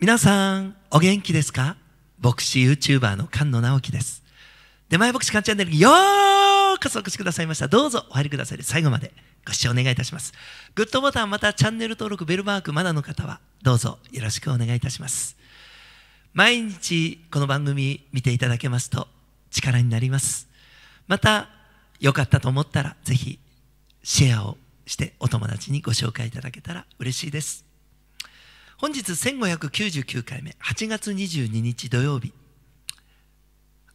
皆さん、お元気ですか牧師 YouTuber の菅野直樹です。出前牧師館チャンネルにようこそお越しくださいました。どうぞお入りください。最後までご視聴お願いいたします。グッドボタン、またチャンネル登録、ベルマーク、まだの方は、どうぞよろしくお願いいたします。毎日この番組見ていただけますと力になります。また、良かったと思ったら、ぜひシェアをしてお友達にご紹介いただけたら嬉しいです。本日1599回目8月22日土曜日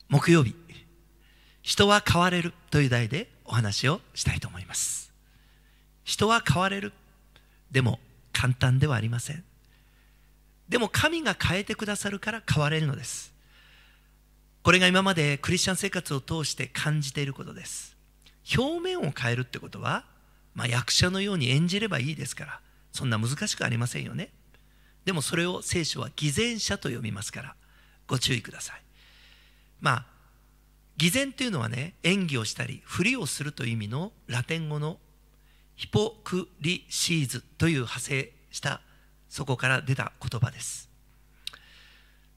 木曜日人は変われるという題でお話をしたいと思います人は変われるでも簡単ではありませんでも神が変えてくださるから変われるのですこれが今までクリスチャン生活を通して感じていることです表面を変えるってことは、まあ、役者のように演じればいいですからそんな難しくありませんよねでもそれを聖書は偽善者と読みますからご注意くださいまあ偽善というのはね演技をしたりふりをするという意味のラテン語のヒポクリシーズという派生したそこから出た言葉です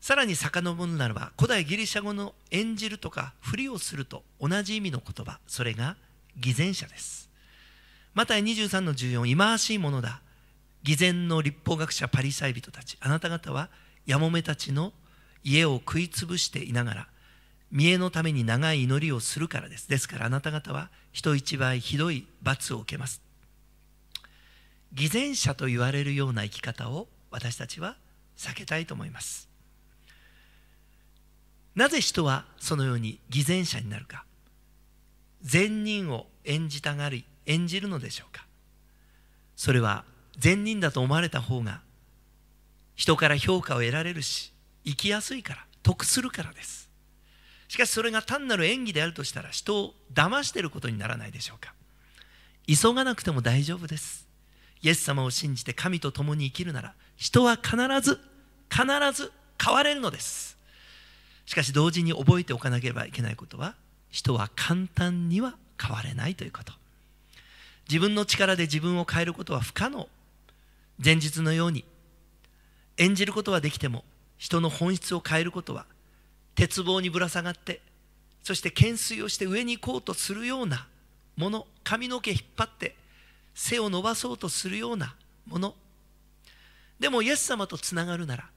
さらに遡るならば古代ギリシャ語の演じるとかふりをすると同じ意味の言葉それが偽善者ですマタイ23の14忌まわしいものだ偽善の立法学者パリサイ人たちあなた方はやもめたちの家を食いつぶしていながら見栄のために長い祈りをするからですですからあなた方は人一倍ひどい罰を受けます偽善者と言われるような生き方を私たちは避けたいと思いますなぜ人はそのように偽善者になるか善人を演じたがり演じるのでしょうかそれは善人だと思われた方が人から評価を得られるし生きやすいから得するからですしかしそれが単なる演技であるとしたら人を騙していることにならないでしょうか急がなくても大丈夫ですイエス様を信じて神と共に生きるなら人は必ず必ず変われるのですしかし同時に覚えておかなければいけないことは人は簡単には変われないということ自分の力で自分を変えることは不可能前日のように演じることはできても人の本質を変えることは鉄棒にぶら下がってそして懸垂をして上に行こうとするようなもの髪の毛引っ張って背を伸ばそうとするようなものでもイエス様とつながるなら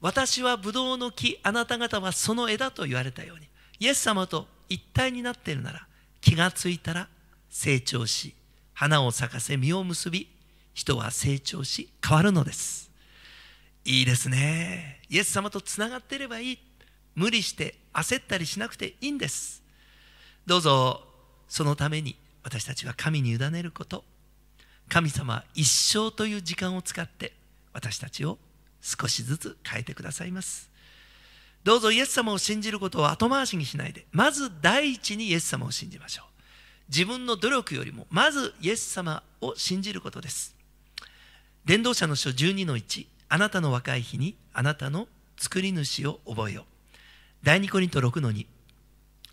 私はブドウの木あなた方はその枝と言われたようにイエス様と一体になっているなら気がついたら成長し花を咲かせ実を結び人は成長し変わるのですいいですねイエス様とつながっていればいい無理して焦ったりしなくていいんですどうぞそのために私たちは神に委ねること神様一生という時間を使って私たちを少しずつ変えてくださいますどうぞイエス様を信じることを後回しにしないでまず第一にイエス様を信じましょう自分の努力よりもまずイエス様を信じることです伝道者の書12の1、あなたの若い日にあなたの作り主を覚えよ。第2コリント6の2、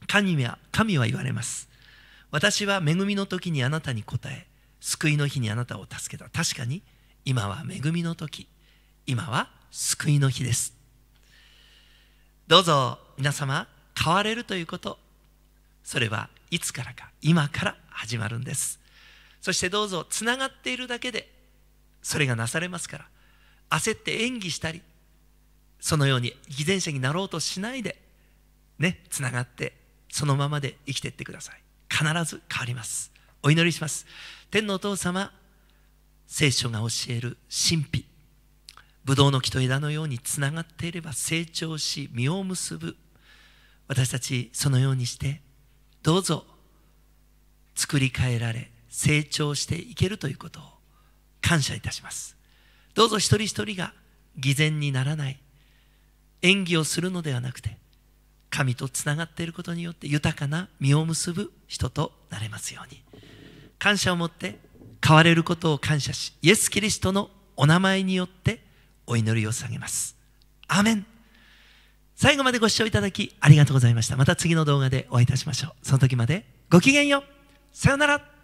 神は神は言われます。私は恵みの時にあなたに答え、救いの日にあなたを助けた。確かに今は恵みの時、今は救いの日です。どうぞ皆様、変われるということ、それはいつからか、今から始まるんです。そしてどうぞつながっているだけでそれがなされますから焦って演技したりそのように偽善者になろうとしないでねつながってそのままで生きていってください必ず変わりますお祈りします天のお父様聖書が教える神秘ブドウの木と枝のようにつながっていれば成長し実を結ぶ私たちそのようにしてどうぞ作り変えられ成長していけるということを感謝いたしますどうぞ一人一人が偽善にならない演技をするのではなくて神とつながっていることによって豊かな実を結ぶ人となれますように感謝を持って変われることを感謝しイエス・キリストのお名前によってお祈りを捧げますアメン最後までご視聴いただきありがとうございましたまた次の動画でお会いいたしましょうその時までごきげんようさようなら